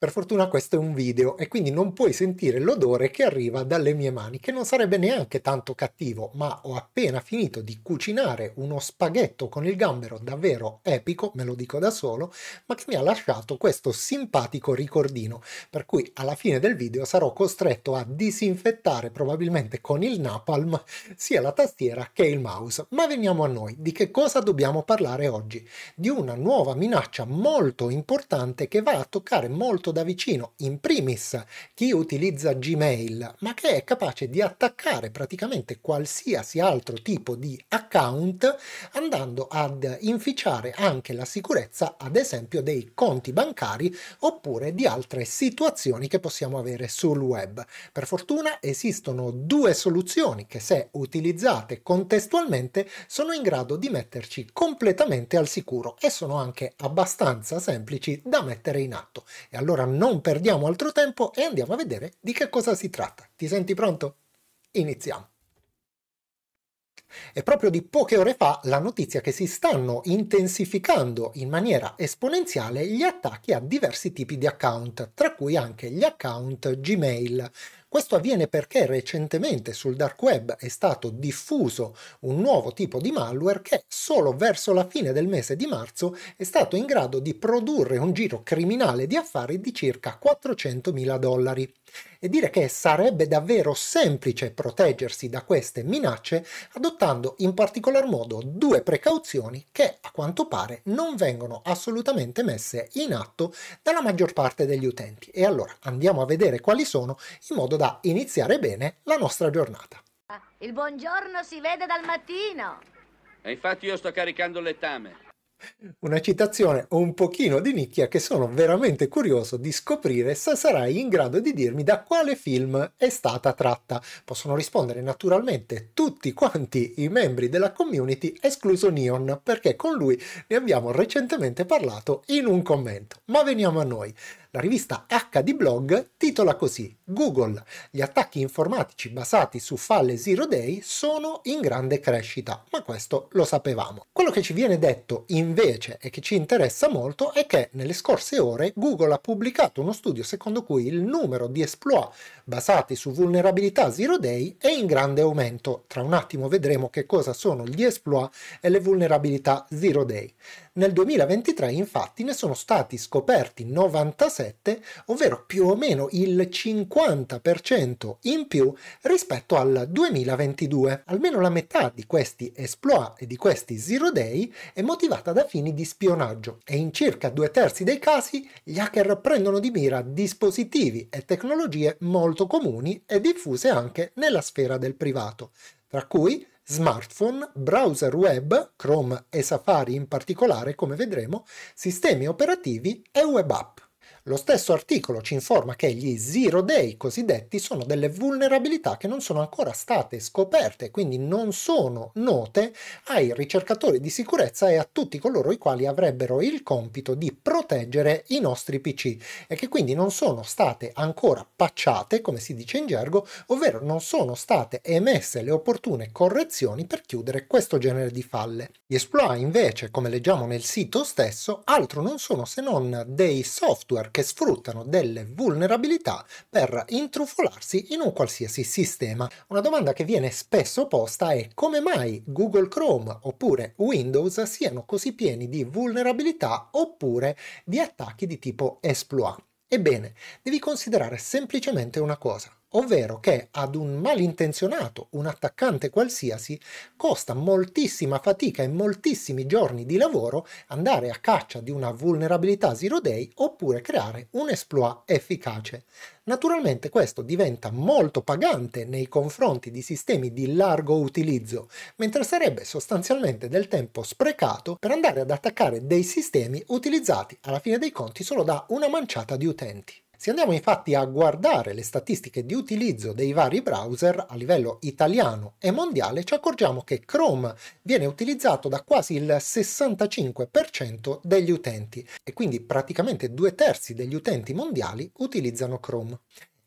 Per fortuna questo è un video e quindi non puoi sentire l'odore che arriva dalle mie mani, che non sarebbe neanche tanto cattivo, ma ho appena finito di cucinare uno spaghetto con il gambero davvero epico, me lo dico da solo, ma che mi ha lasciato questo simpatico ricordino, per cui alla fine del video sarò costretto a disinfettare probabilmente con il napalm sia la tastiera che il mouse. Ma veniamo a noi, di che cosa dobbiamo parlare oggi? Di una nuova minaccia molto importante che va a toccare molto seguito da vicino, in primis, chi utilizza Gmail, ma che è capace di attaccare praticamente qualsiasi altro tipo di account andando ad inficiare anche la sicurezza, ad esempio, dei conti bancari oppure di altre situazioni che possiamo avere sul web. Per fortuna esistono due soluzioni che se utilizzate contestualmente sono in grado di metterci completamente al sicuro e sono anche abbastanza semplici da mettere in atto. E allora allora non perdiamo altro tempo e andiamo a vedere di che cosa si tratta. Ti senti pronto? Iniziamo. È proprio di poche ore fa la notizia che si stanno intensificando in maniera esponenziale gli attacchi a diversi tipi di account, tra cui anche gli account Gmail, questo avviene perché recentemente sul dark web è stato diffuso un nuovo tipo di malware che solo verso la fine del mese di marzo è stato in grado di produrre un giro criminale di affari di circa 400.000 dollari. E dire che sarebbe davvero semplice proteggersi da queste minacce adottando in particolar modo due precauzioni che a quanto pare non vengono assolutamente messe in atto dalla maggior parte degli utenti. E allora andiamo a vedere quali sono in modo da iniziare bene la nostra giornata. Il buongiorno si vede dal mattino. E infatti io sto caricando lettame. Una citazione un pochino di nicchia che sono veramente curioso di scoprire se sarai in grado di dirmi da quale film è stata tratta. Possono rispondere naturalmente tutti quanti i membri della community, escluso Neon, perché con lui ne abbiamo recentemente parlato in un commento. Ma veniamo a noi. La rivista HD Blog titola così Google, gli attacchi informatici basati su falle zero day sono in grande crescita, ma questo lo sapevamo. Quello che ci viene detto invece e che ci interessa molto è che nelle scorse ore Google ha pubblicato uno studio secondo cui il numero di exploit basati su vulnerabilità zero day è in grande aumento. Tra un attimo vedremo che cosa sono gli exploit e le vulnerabilità zero day. Nel 2023 infatti ne sono stati scoperti 97, ovvero più o meno il 50% in più rispetto al 2022. Almeno la metà di questi exploit e di questi zero day è motivata da fini di spionaggio e in circa due terzi dei casi gli hacker prendono di mira dispositivi e tecnologie molto comuni e diffuse anche nella sfera del privato, tra cui smartphone, browser web, Chrome e Safari in particolare, come vedremo, sistemi operativi e web app. Lo stesso articolo ci informa che gli zero day cosiddetti sono delle vulnerabilità che non sono ancora state scoperte, quindi non sono note ai ricercatori di sicurezza e a tutti coloro i quali avrebbero il compito di proteggere i nostri PC e che quindi non sono state ancora pacciate, come si dice in gergo, ovvero non sono state emesse le opportune correzioni per chiudere questo genere di falle. Gli exploit invece, come leggiamo nel sito stesso, altro non sono se non dei software che sfruttano delle vulnerabilità per intrufolarsi in un qualsiasi sistema. Una domanda che viene spesso posta è come mai Google Chrome oppure Windows siano così pieni di vulnerabilità oppure di attacchi di tipo exploit. Ebbene, devi considerare semplicemente una cosa ovvero che ad un malintenzionato, un attaccante qualsiasi, costa moltissima fatica e moltissimi giorni di lavoro andare a caccia di una vulnerabilità zero day oppure creare un exploit efficace. Naturalmente questo diventa molto pagante nei confronti di sistemi di largo utilizzo, mentre sarebbe sostanzialmente del tempo sprecato per andare ad attaccare dei sistemi utilizzati alla fine dei conti solo da una manciata di utenti. Se andiamo infatti a guardare le statistiche di utilizzo dei vari browser a livello italiano e mondiale ci accorgiamo che Chrome viene utilizzato da quasi il 65% degli utenti e quindi praticamente due terzi degli utenti mondiali utilizzano Chrome.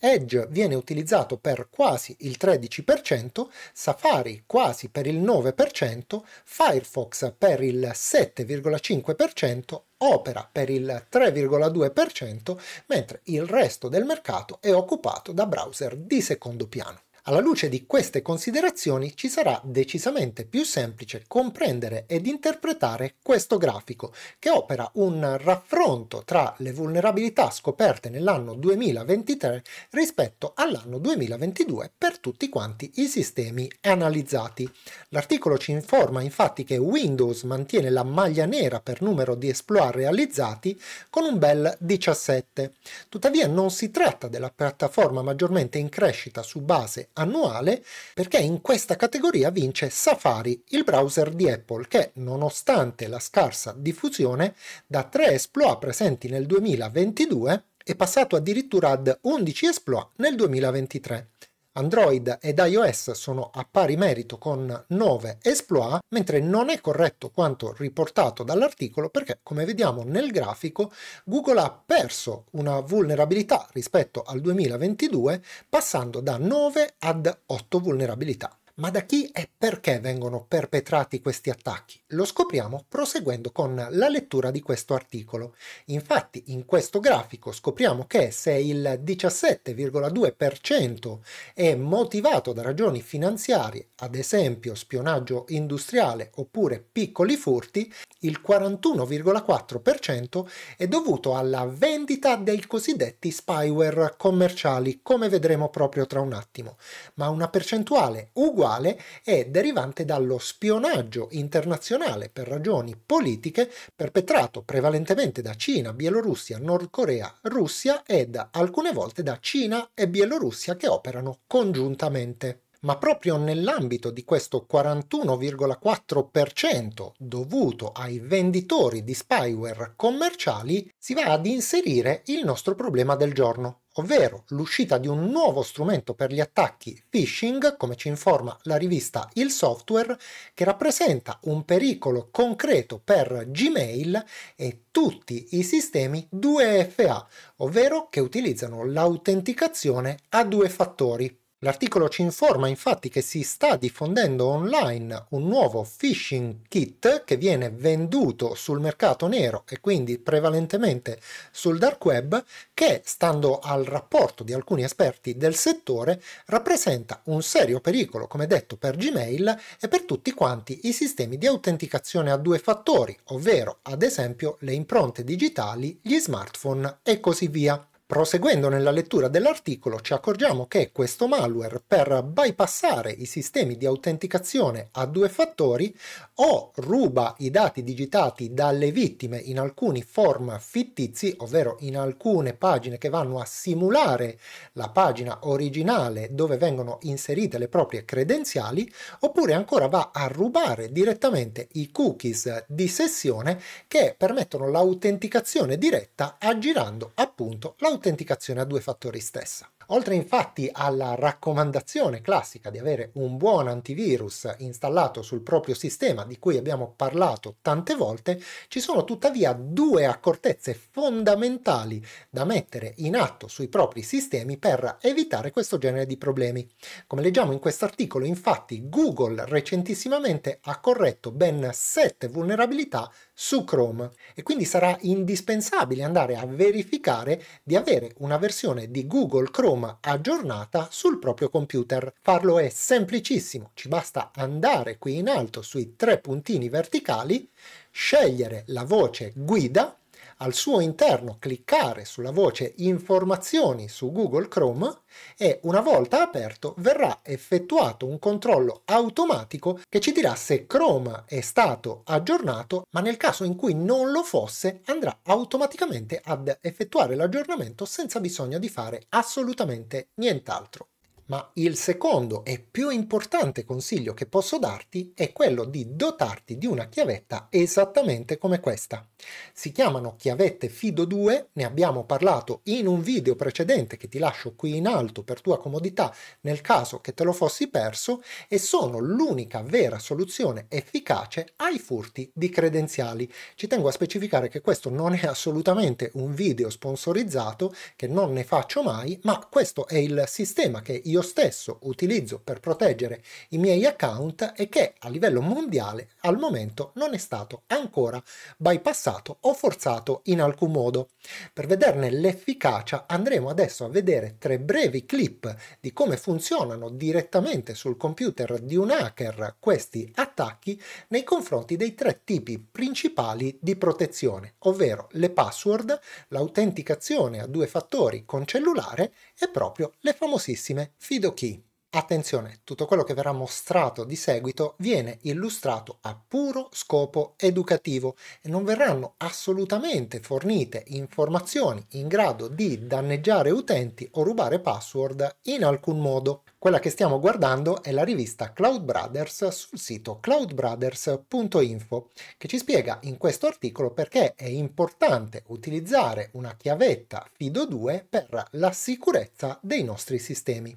Edge viene utilizzato per quasi il 13%, Safari quasi per il 9%, Firefox per il 7,5%, Opera per il 3,2%, mentre il resto del mercato è occupato da browser di secondo piano. Alla luce di queste considerazioni ci sarà decisamente più semplice comprendere ed interpretare questo grafico, che opera un raffronto tra le vulnerabilità scoperte nell'anno 2023 rispetto all'anno 2022 per tutti quanti i sistemi analizzati. L'articolo ci informa infatti che Windows mantiene la maglia nera per numero di exploit realizzati con un bel 17. Tuttavia non si tratta della piattaforma maggiormente in crescita su base annuale perché in questa categoria vince Safari, il browser di Apple che, nonostante la scarsa diffusione, da 3 esploit presenti nel 2022 è passato addirittura ad 11 esploit nel 2023. Android ed iOS sono a pari merito con 9 exploit, mentre non è corretto quanto riportato dall'articolo perché, come vediamo nel grafico, Google ha perso una vulnerabilità rispetto al 2022 passando da 9 ad 8 vulnerabilità. Ma da chi e perché vengono perpetrati questi attacchi? Lo scopriamo proseguendo con la lettura di questo articolo. Infatti in questo grafico scopriamo che se il 17,2% è motivato da ragioni finanziarie, ad esempio spionaggio industriale oppure piccoli furti, il 41,4% è dovuto alla vendita dei cosiddetti spyware commerciali, come vedremo proprio tra un attimo, ma una percentuale uguale attuale è derivante dallo spionaggio internazionale per ragioni politiche perpetrato prevalentemente da Cina, Bielorussia, Nord Corea, Russia ed alcune volte da Cina e Bielorussia che operano congiuntamente ma proprio nell'ambito di questo 41,4% dovuto ai venditori di spyware commerciali si va ad inserire il nostro problema del giorno, ovvero l'uscita di un nuovo strumento per gli attacchi phishing, come ci informa la rivista Il Software, che rappresenta un pericolo concreto per Gmail e tutti i sistemi 2FA, ovvero che utilizzano l'autenticazione a due fattori. L'articolo ci informa infatti che si sta diffondendo online un nuovo phishing kit che viene venduto sul mercato nero e quindi prevalentemente sul dark web che, stando al rapporto di alcuni esperti del settore, rappresenta un serio pericolo, come detto, per Gmail e per tutti quanti i sistemi di autenticazione a due fattori, ovvero ad esempio le impronte digitali, gli smartphone e così via. Proseguendo nella lettura dell'articolo ci accorgiamo che questo malware per bypassare i sistemi di autenticazione a due fattori o ruba i dati digitati dalle vittime in alcuni form fittizi, ovvero in alcune pagine che vanno a simulare la pagina originale dove vengono inserite le proprie credenziali, oppure ancora va a rubare direttamente i cookies di sessione che permettono l'autenticazione diretta aggirando appunto l'autenticazione autenticazione a due fattori stessa. Oltre infatti alla raccomandazione classica di avere un buon antivirus installato sul proprio sistema di cui abbiamo parlato tante volte, ci sono tuttavia due accortezze fondamentali da mettere in atto sui propri sistemi per evitare questo genere di problemi. Come leggiamo in questo articolo, infatti, Google recentissimamente ha corretto ben sette vulnerabilità su Chrome e quindi sarà indispensabile andare a verificare di avere avere una versione di Google Chrome aggiornata sul proprio computer. Farlo è semplicissimo, ci basta andare qui in alto sui tre puntini verticali, scegliere la voce guida al suo interno cliccare sulla voce informazioni su Google Chrome e una volta aperto verrà effettuato un controllo automatico che ci dirà se Chrome è stato aggiornato, ma nel caso in cui non lo fosse andrà automaticamente ad effettuare l'aggiornamento senza bisogno di fare assolutamente nient'altro. Ma il secondo e più importante consiglio che posso darti è quello di dotarti di una chiavetta esattamente come questa. Si chiamano chiavette Fido 2, ne abbiamo parlato in un video precedente che ti lascio qui in alto per tua comodità nel caso che te lo fossi perso e sono l'unica vera soluzione efficace ai furti di credenziali. Ci tengo a specificare che questo non è assolutamente un video sponsorizzato, che non ne faccio mai, ma questo è il sistema che io io stesso utilizzo per proteggere i miei account e che a livello mondiale al momento non è stato ancora bypassato o forzato in alcun modo. Per vederne l'efficacia andremo adesso a vedere tre brevi clip di come funzionano direttamente sul computer di un hacker questi attacchi nei confronti dei tre tipi principali di protezione, ovvero le password, l'autenticazione a due fattori con cellulare e proprio le famosissime Fidoki. Attenzione, tutto quello che verrà mostrato di seguito viene illustrato a puro scopo educativo e non verranno assolutamente fornite informazioni in grado di danneggiare utenti o rubare password in alcun modo. Quella che stiamo guardando è la rivista Cloud Brothers sul sito cloudbrothers.info che ci spiega in questo articolo perché è importante utilizzare una chiavetta FIDO2 per la sicurezza dei nostri sistemi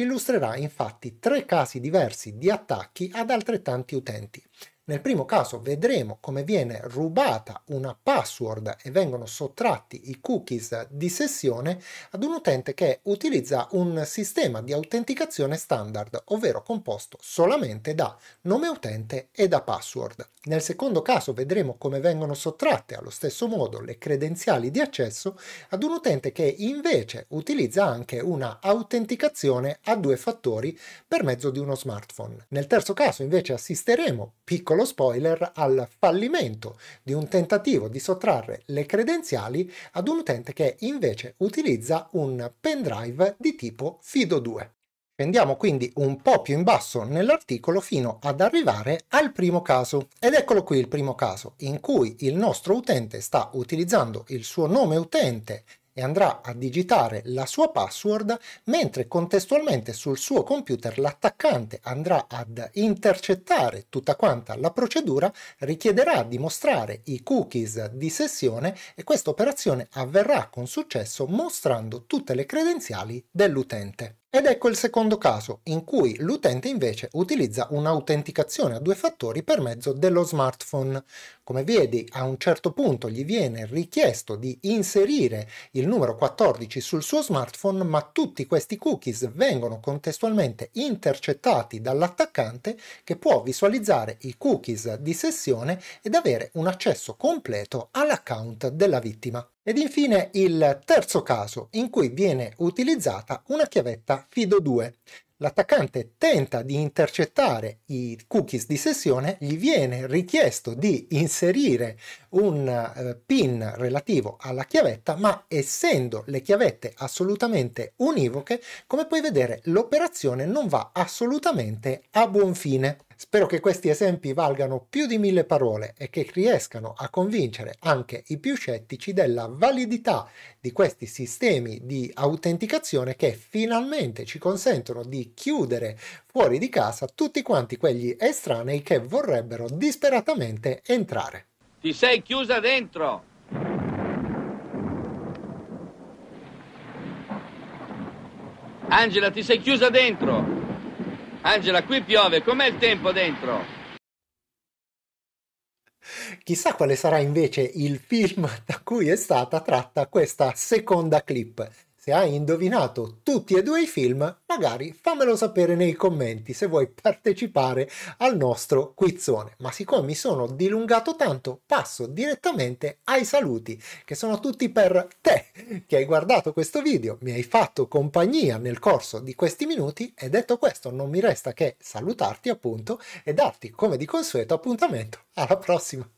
ci illustrerà infatti tre casi diversi di attacchi ad altrettanti utenti nel primo caso vedremo come viene rubata una password e vengono sottratti i cookies di sessione ad un utente che utilizza un sistema di autenticazione standard, ovvero composto solamente da nome utente e da password. Nel secondo caso vedremo come vengono sottratte allo stesso modo le credenziali di accesso ad un utente che invece utilizza anche una autenticazione a due fattori per mezzo di uno smartphone. Nel terzo caso invece assisteremo, piccolo piccolo spoiler al fallimento di un tentativo di sottrarre le credenziali ad un utente che invece utilizza un pendrive di tipo FIDO2. Scendiamo quindi un po' più in basso nell'articolo fino ad arrivare al primo caso. Ed eccolo qui il primo caso, in cui il nostro utente sta utilizzando il suo nome utente e andrà a digitare la sua password mentre contestualmente sul suo computer l'attaccante andrà ad intercettare tutta quanta la procedura, richiederà di mostrare i cookies di sessione e questa operazione avverrà con successo mostrando tutte le credenziali dell'utente. Ed ecco il secondo caso, in cui l'utente invece utilizza un'autenticazione a due fattori per mezzo dello smartphone. Come vedi, a un certo punto gli viene richiesto di inserire il numero 14 sul suo smartphone, ma tutti questi cookies vengono contestualmente intercettati dall'attaccante che può visualizzare i cookies di sessione ed avere un accesso completo all'account della vittima. Ed infine il terzo caso in cui viene utilizzata una chiavetta FIDO2. L'attaccante tenta di intercettare i cookies di sessione, gli viene richiesto di inserire un eh, pin relativo alla chiavetta, ma essendo le chiavette assolutamente univoche, come puoi vedere l'operazione non va assolutamente a buon fine. Spero che questi esempi valgano più di mille parole e che riescano a convincere anche i più scettici della validità di questi sistemi di autenticazione che finalmente ci consentono di chiudere fuori di casa tutti quanti quegli estranei che vorrebbero disperatamente entrare. Ti sei chiusa dentro! Angela, ti sei chiusa dentro! Angela, qui piove, com'è il tempo dentro? Chissà quale sarà invece il film da cui è stata tratta questa seconda clip. Se hai indovinato tutti e due i film, magari fammelo sapere nei commenti se vuoi partecipare al nostro quizzone. Ma siccome mi sono dilungato tanto, passo direttamente ai saluti, che sono tutti per te che hai guardato questo video, mi hai fatto compagnia nel corso di questi minuti e detto questo non mi resta che salutarti appunto e darti come di consueto appuntamento alla prossima.